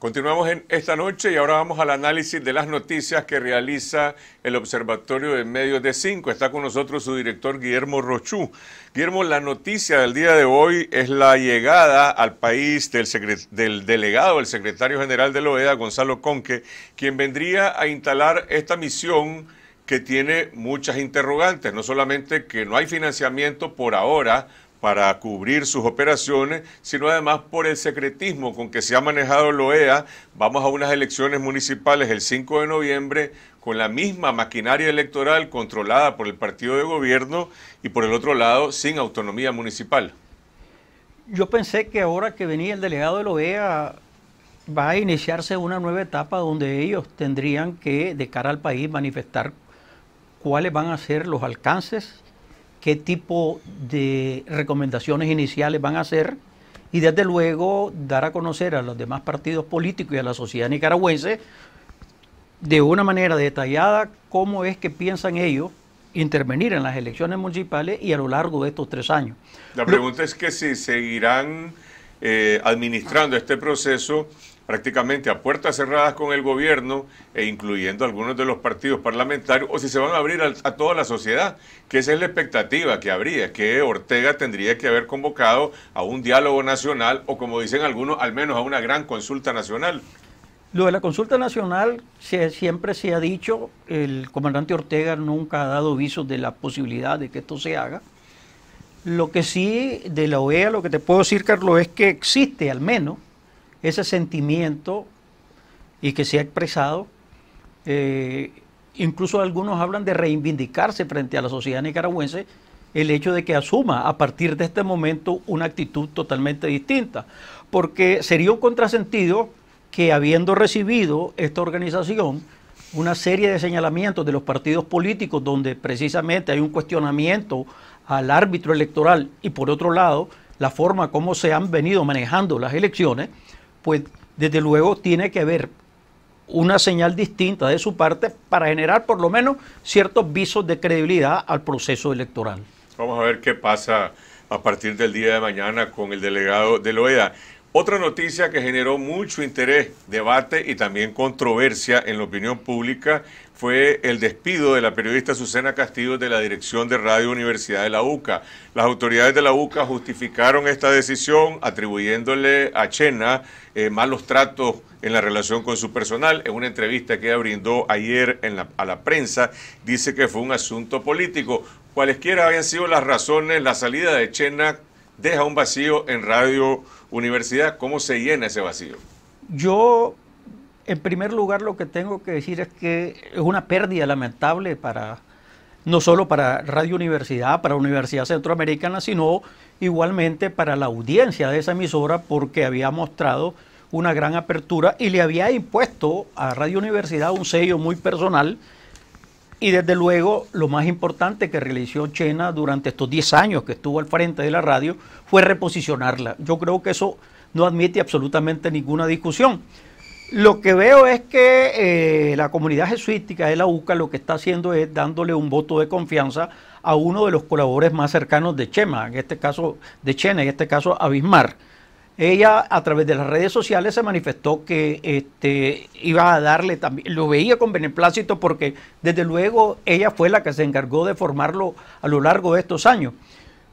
Continuamos en esta noche y ahora vamos al análisis de las noticias que realiza el Observatorio de Medios de Cinco. Está con nosotros su director Guillermo Rochú. Guillermo, la noticia del día de hoy es la llegada al país del, del delegado, el secretario general de la OEA, Gonzalo Conque, quien vendría a instalar esta misión que tiene muchas interrogantes, no solamente que no hay financiamiento por ahora para cubrir sus operaciones, sino además por el secretismo con que se ha manejado la e OEA. Vamos a unas elecciones municipales el 5 de noviembre con la misma maquinaria electoral controlada por el partido de gobierno y por el otro lado sin autonomía municipal. Yo pensé que ahora que venía el delegado de la e OEA va a iniciarse una nueva etapa donde ellos tendrían que, de cara al país, manifestar cuáles van a ser los alcances qué tipo de recomendaciones iniciales van a hacer y desde luego dar a conocer a los demás partidos políticos y a la sociedad nicaragüense de una manera detallada cómo es que piensan ellos intervenir en las elecciones municipales y a lo largo de estos tres años. La pregunta es que si seguirán eh, administrando este proceso prácticamente a puertas cerradas con el gobierno e incluyendo algunos de los partidos parlamentarios, o si se van a abrir a, toda la sociedad, que esa es la expectativa que habría, que Ortega tendría que haber convocado a un diálogo nacional o como dicen algunos, al menos a una gran consulta nacional. Lo de la consulta nacional siempre se ha dicho, el comandante Ortega nunca ha dado visos de la posibilidad de que esto se haga. Lo que sí de la OEA, lo que te puedo decir, Carlos, es que existe al menos ese sentimiento y que se ha expresado. Eh, incluso algunos hablan de reivindicarse frente a la sociedad nicaragüense el hecho de que asuma a partir de este momento una actitud totalmente distinta, porque sería un contrasentido que habiendo recibido esta organización una serie de señalamientos de los partidos políticos donde precisamente hay un cuestionamiento al árbitro electoral y por otro lado la forma como se han venido manejando las elecciones, pues desde luego tiene que haber una señal distinta de su parte para generar por lo menos ciertos visos de credibilidad al proceso electoral. Vamos a ver qué pasa a partir del día de mañana con el delegado de Loeda. Otra noticia que generó mucho interés, debate y también controversia en la opinión pública fue el despido de la periodista Susana Castillo de la dirección de Radio Universidad de la UCA. Las autoridades de la UCA justificaron esta decisión atribuyéndole a Chena eh, malos tratos en la relación con su personal. En una entrevista que ella brindó ayer a la prensa, dice que fue un asunto político. Cualesquiera habían sido las razones, la salida de Chena deja un vacío en Radio Universidad. ¿Cómo se llena ese vacío? Yo, en primer lugar, lo que tengo que decir es que es una pérdida lamentable para no solo para Radio Universidad, para Universidad Centroamericana, sino igualmente para la audiencia de esa emisora porque había mostrado una gran apertura y le había impuesto a Radio Universidad un sello muy personal y desde luego, lo más importante que realizó Chena durante estos 10 años que estuvo al frente de la radio fue reposicionarla. Yo creo que eso no admite absolutamente ninguna discusión. Lo que veo es que eh, la comunidad jesuítica de la UCA lo que está haciendo es dándole un voto de confianza a uno de los colaboradores más cercanos de Chema, en este caso de Chena, en este caso a Bismarck. Ella a través de las redes sociales se manifestó que este, iba a darle también, lo veía con beneplácito porque desde luego ella fue la que se encargó de formarlo a lo largo de estos años.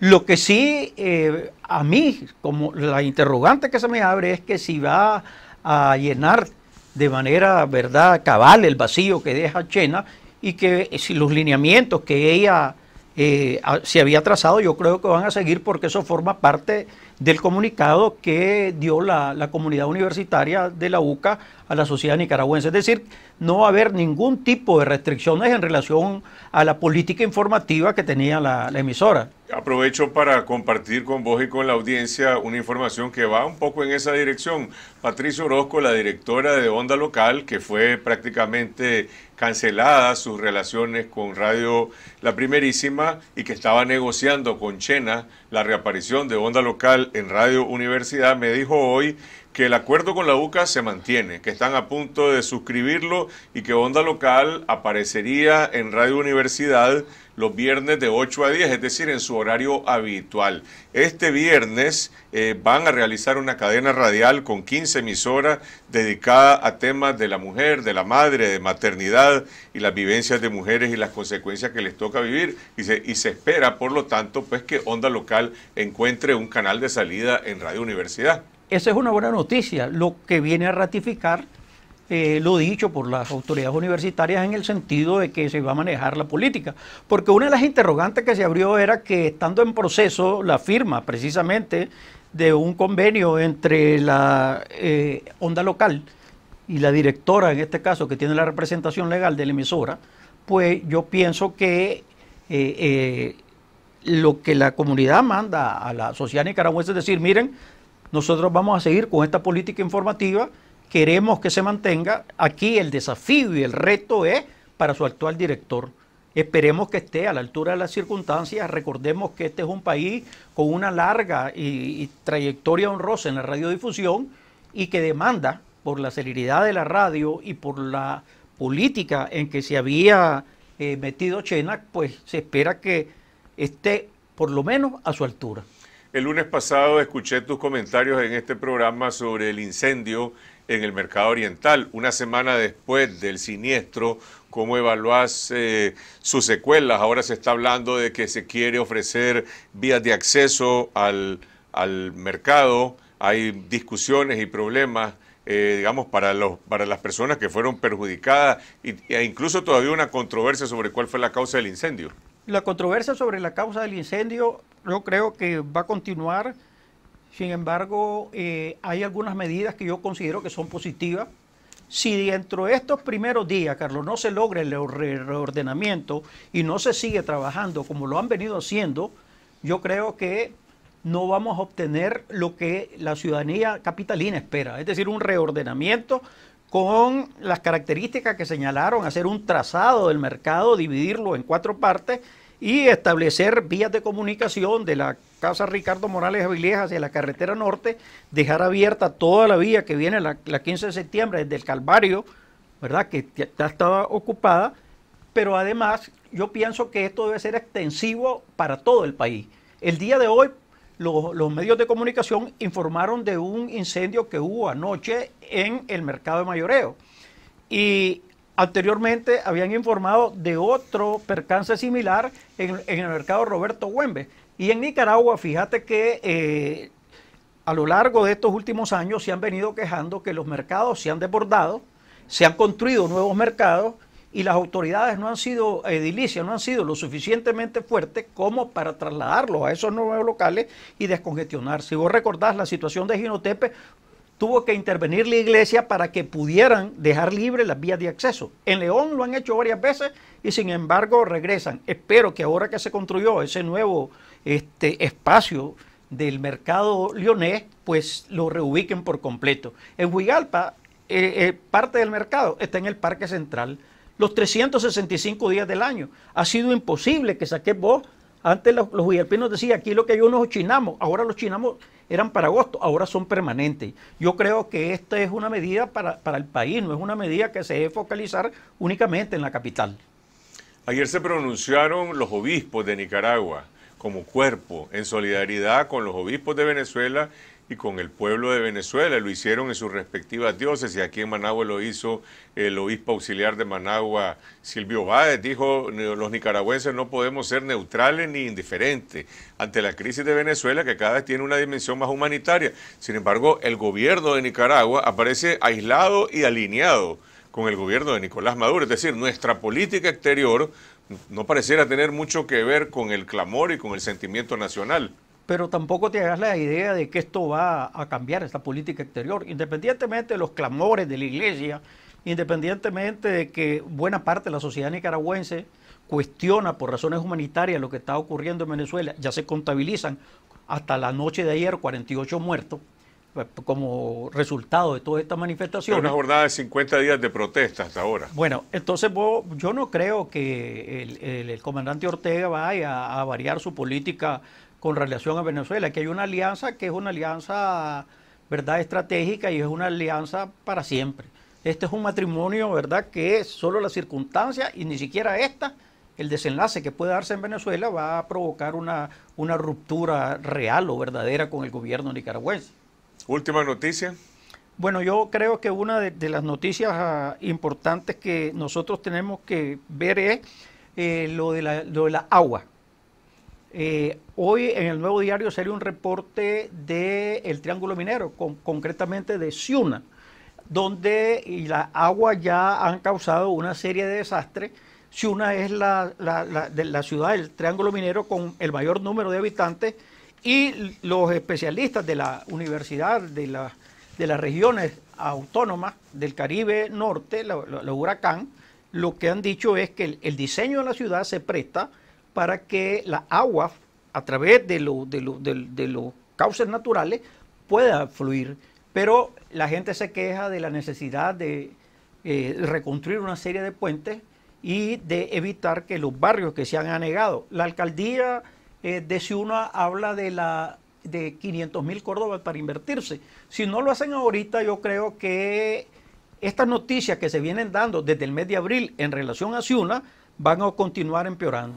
Lo que sí eh, a mí, como la interrogante que se me abre es que si va a llenar de manera, ¿verdad?, cabal el vacío que deja Chena y que eh, si los lineamientos que ella eh, se había trazado, yo creo que van a seguir porque eso forma parte del comunicado que dio la, comunidad universitaria de la UCA a la sociedad nicaragüense. Es decir, no va a haber ningún tipo de restricciones en relación a la política informativa que tenía la, emisora. Aprovecho para compartir con vos y con la audiencia una información que va un poco en esa dirección. Patricia Orozco, la directora de Onda Local, que fue prácticamente cancelada sus relaciones con Radio La Primerísima y que estaba negociando con Chena la reaparición de Onda Local en Radio Universidad, me dijo hoy que el acuerdo con la UCA se mantiene, que están a punto de suscribirlo y que Onda Local aparecería en Radio Universidad los viernes de 8 a 10, es decir, en su horario habitual. Este viernes eh, van a realizar una cadena radial con 15 emisoras dedicada a temas de la mujer, de la madre, de maternidad y las vivencias de mujeres y las consecuencias que les toca vivir. Y se, y se espera, por lo tanto, pues que Onda Local encuentre un canal de salida en Radio Universidad. Esa es una buena noticia, lo que viene a ratificar eh, lo dicho por las autoridades universitarias en el sentido de que se va a manejar la política. Porque una de las interrogantes que se abrió era que estando en proceso la firma precisamente de un convenio entre la eh, onda local y la directora, en este caso, que tiene la representación legal de la emisora, pues yo pienso que eh, lo que la comunidad manda a la sociedad nicaragüense es decir, miren, nosotros vamos a seguir con esta política informativa, queremos que se mantenga. Aquí el desafío y el reto es para su actual director. Esperemos que esté a la altura de las circunstancias. Recordemos que este es un país con una larga y, trayectoria honrosa en la radiodifusión y que demanda por la celeridad de la radio y por la política en que se había eh, metido Chenac, pues se espera que esté por lo menos a su altura. El lunes pasado escuché tus comentarios en este programa sobre el incendio en el mercado oriental. Una semana después del siniestro, ¿cómo evaluás eh, sus secuelas? Ahora se está hablando de que se quiere ofrecer vías de acceso al, mercado. Hay discusiones y problemas. Eh, digamos, para, los, para las personas que fueron perjudicadas y, e incluso todavía una controversia sobre cuál fue la causa del incendio. La controversia sobre la causa del incendio yo creo que va a continuar, sin embargo eh, hay algunas medidas que yo considero que son positivas. Si dentro de estos primeros días, Carlos, no se logra el reordenamiento y no se sigue trabajando como lo han venido haciendo, yo creo que no vamos a obtener lo que la ciudadanía capitalina espera, es decir, un reordenamiento con las características que señalaron, hacer un trazado del mercado, dividirlo en cuatro partes y establecer vías de comunicación de la Casa Ricardo Morales Avilés hacia la carretera norte, dejar abierta toda la vía que viene la, 15 de septiembre desde el Calvario, ¿verdad? Que ya estaba ocupada, pero además yo pienso que esto debe ser extensivo para todo el país. El día de hoy los, medios de comunicación informaron de un incendio que hubo anoche en el mercado de mayoreo. Y anteriormente habían informado de otro percance similar en, el mercado Roberto Huembe Y en Nicaragua, fíjate que eh, a lo largo de estos últimos años se han venido quejando que los mercados se han desbordado, se han construido nuevos mercados y las autoridades no han sido edilicias, no han sido lo suficientemente fuertes como para trasladarlos a esos nuevos locales y descongestionar. Si vos recordás la situación de Ginotepe, tuvo que intervenir la iglesia para que pudieran dejar libre las vías de acceso. En León lo han hecho varias veces y sin embargo regresan. Espero que ahora que se construyó ese nuevo este, espacio del mercado leonés, pues lo reubiquen por completo. En Huigalpa, eh, eh, parte del mercado está en el Parque Central los 365 días del año. Ha sido imposible que saques vos. Antes los, los decían, aquí lo que hay unos chinamos, ahora los chinamos eran para agosto, ahora son permanentes. Yo creo que esta es una medida para, para el país, no es una medida que se debe focalizar únicamente en la capital. Ayer se pronunciaron los obispos de Nicaragua como cuerpo en solidaridad con los obispos de Venezuela y con el pueblo de Venezuela. Lo hicieron en sus respectivas diócesis. Aquí en Managua lo hizo el obispo auxiliar de Managua, Silvio Báez. Dijo, los nicaragüenses no podemos ser neutrales ni indiferentes ante la crisis de Venezuela, que cada vez tiene una dimensión más humanitaria. Sin embargo, el gobierno de Nicaragua aparece aislado y alineado con el gobierno de Nicolás Maduro. Es decir, nuestra política exterior no pareciera tener mucho que ver con el clamor y con el sentimiento nacional pero tampoco te hagas la idea de que esto va a cambiar esta política exterior, independientemente de los clamores de la iglesia, independientemente de que buena parte de la sociedad nicaragüense cuestiona por razones humanitarias lo que está ocurriendo en Venezuela, ya se contabilizan hasta la noche de ayer 48 muertos pues, como resultado de todas estas manifestaciones. una jornada de 50 días de protesta hasta ahora. Bueno, entonces yo no creo que el, el comandante Ortega vaya a variar su política con relación a Venezuela, que hay una alianza que es una alianza, ¿verdad?, estratégica y es una alianza para siempre. Este es un matrimonio, ¿verdad?, que es solo la circunstancia y ni siquiera esta, el desenlace que puede darse en Venezuela va a provocar una, una ruptura real o verdadera con el gobierno nicaragüense. Última noticia. Bueno, yo creo que una de, las noticias ah, importantes que nosotros tenemos que ver es eh, lo, de la, lo de la agua. Eh, hoy en el nuevo diario salió un reporte del Triángulo Minero, concretamente de Ciuna, donde las la agua ya han causado una serie de desastres. Ciuna es la, ciudad del Triángulo Minero con el mayor número de habitantes y los especialistas de la universidad, de, las regiones autónomas del Caribe Norte, los huracán, lo que han dicho es que el diseño de la ciudad se presta para que la agua, a través de, de, los cauces naturales, pueda fluir. Pero la gente se queja de la necesidad de eh, reconstruir una serie de puentes y de evitar que los barrios que se han anegado. La alcaldía eh, de Ciuna habla de la de 500 mil Córdobas para invertirse. Si no lo hacen ahorita, yo creo que estas noticias que se vienen dando desde el mes de abril en relación a Ciuna van a continuar empeorando.